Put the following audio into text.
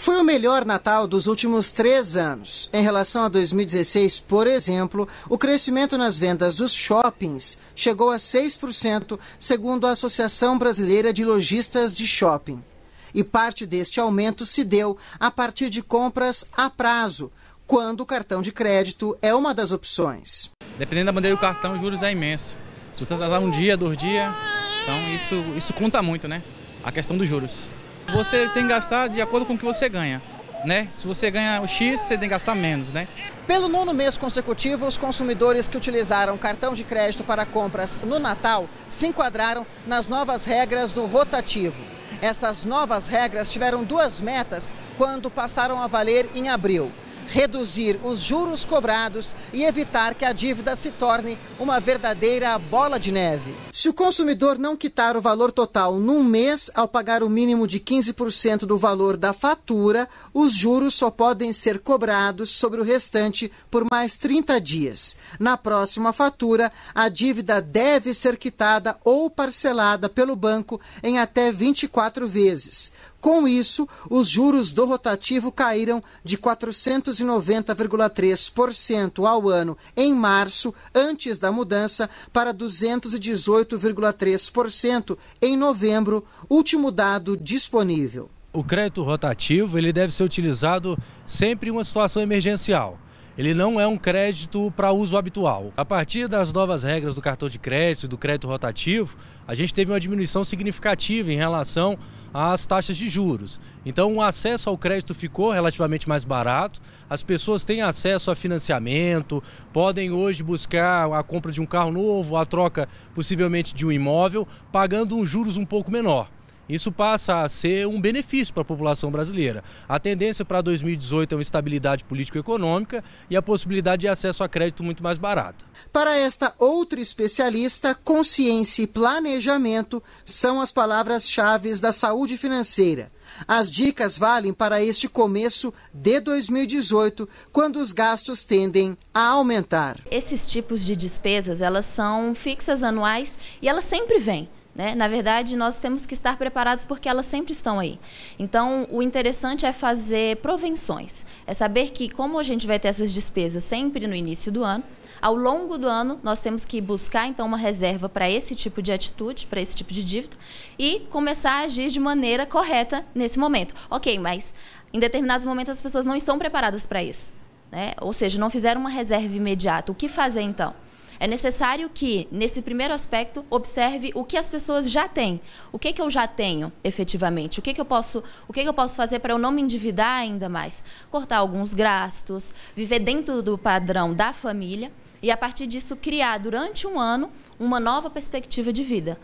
Foi o melhor Natal dos últimos três anos. Em relação a 2016, por exemplo, o crescimento nas vendas dos shoppings chegou a 6%, segundo a Associação Brasileira de Lojistas de Shopping. E parte deste aumento se deu a partir de compras a prazo, quando o cartão de crédito é uma das opções. Dependendo da bandeira do cartão, os juros é imenso. Se você atrasar um dia, dois dias, então isso, isso conta muito, né? A questão dos juros. Você tem que gastar de acordo com o que você ganha. Né? Se você ganha o X, você tem que gastar menos, né? Pelo nono mês consecutivo, os consumidores que utilizaram cartão de crédito para compras no Natal se enquadraram nas novas regras do rotativo. Estas novas regras tiveram duas metas quando passaram a valer em abril reduzir os juros cobrados e evitar que a dívida se torne uma verdadeira bola de neve. Se o consumidor não quitar o valor total num mês ao pagar o mínimo de 15% do valor da fatura, os juros só podem ser cobrados sobre o restante por mais 30 dias. Na próxima fatura, a dívida deve ser quitada ou parcelada pelo banco em até 24 vezes. Com isso, os juros do rotativo caíram de 400 290,3% ao ano em março, antes da mudança, para 218,3% em novembro, último dado disponível. O crédito rotativo ele deve ser utilizado sempre em uma situação emergencial ele não é um crédito para uso habitual. A partir das novas regras do cartão de crédito e do crédito rotativo, a gente teve uma diminuição significativa em relação às taxas de juros. Então, o acesso ao crédito ficou relativamente mais barato, as pessoas têm acesso a financiamento, podem hoje buscar a compra de um carro novo, a troca possivelmente de um imóvel, pagando uns juros um pouco menor. Isso passa a ser um benefício para a população brasileira. A tendência para 2018 é uma estabilidade político-econômica e a possibilidade de acesso a crédito muito mais barata. Para esta outra especialista, consciência e planejamento são as palavras-chave da saúde financeira. As dicas valem para este começo de 2018, quando os gastos tendem a aumentar. Esses tipos de despesas, elas são fixas anuais e elas sempre vêm. Né? Na verdade, nós temos que estar preparados porque elas sempre estão aí. Então, o interessante é fazer provenções. É saber que, como a gente vai ter essas despesas sempre no início do ano, ao longo do ano, nós temos que buscar, então, uma reserva para esse tipo de atitude, para esse tipo de dívida, e começar a agir de maneira correta nesse momento. Ok, mas em determinados momentos as pessoas não estão preparadas para isso. Né? Ou seja, não fizeram uma reserva imediata. O que fazer então? É necessário que, nesse primeiro aspecto, observe o que as pessoas já têm. O que, que eu já tenho, efetivamente? O que, que eu posso, o que, que eu posso fazer para eu não me endividar ainda mais? Cortar alguns gastos, viver dentro do padrão da família e, a partir disso, criar durante um ano uma nova perspectiva de vida.